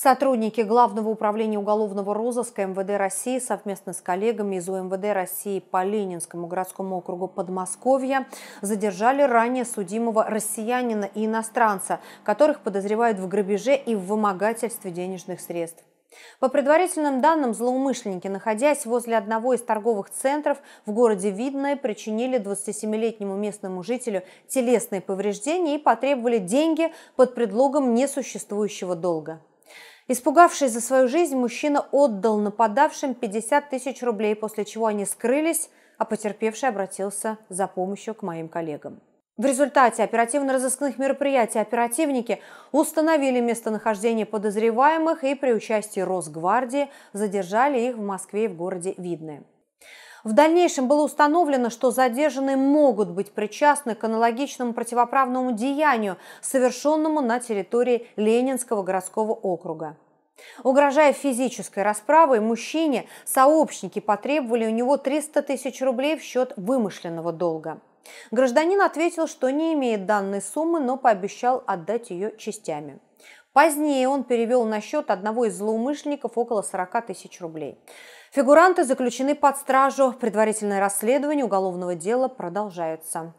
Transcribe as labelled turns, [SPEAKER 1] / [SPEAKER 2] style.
[SPEAKER 1] Сотрудники Главного управления уголовного розыска МВД России совместно с коллегами из УМВД России по Ленинскому городскому округу Подмосковья задержали ранее судимого россиянина и иностранца, которых подозревают в грабеже и в вымогательстве денежных средств. По предварительным данным, злоумышленники, находясь возле одного из торговых центров в городе Видное, причинили 27-летнему местному жителю телесные повреждения и потребовали деньги под предлогом несуществующего долга. Испугавшись за свою жизнь, мужчина отдал нападавшим 50 тысяч рублей, после чего они скрылись, а потерпевший обратился за помощью к моим коллегам. В результате оперативно-розыскных мероприятий оперативники установили местонахождение подозреваемых и при участии Росгвардии задержали их в Москве и в городе Видное. В дальнейшем было установлено, что задержанные могут быть причастны к аналогичному противоправному деянию, совершенному на территории Ленинского городского округа. Угрожая физической расправой, мужчине сообщники потребовали у него 300 тысяч рублей в счет вымышленного долга. Гражданин ответил, что не имеет данной суммы, но пообещал отдать ее частями. Позднее он перевел на счет одного из злоумышленников около 40 тысяч рублей. Фигуранты заключены под стражу. Предварительное расследование уголовного дела продолжается.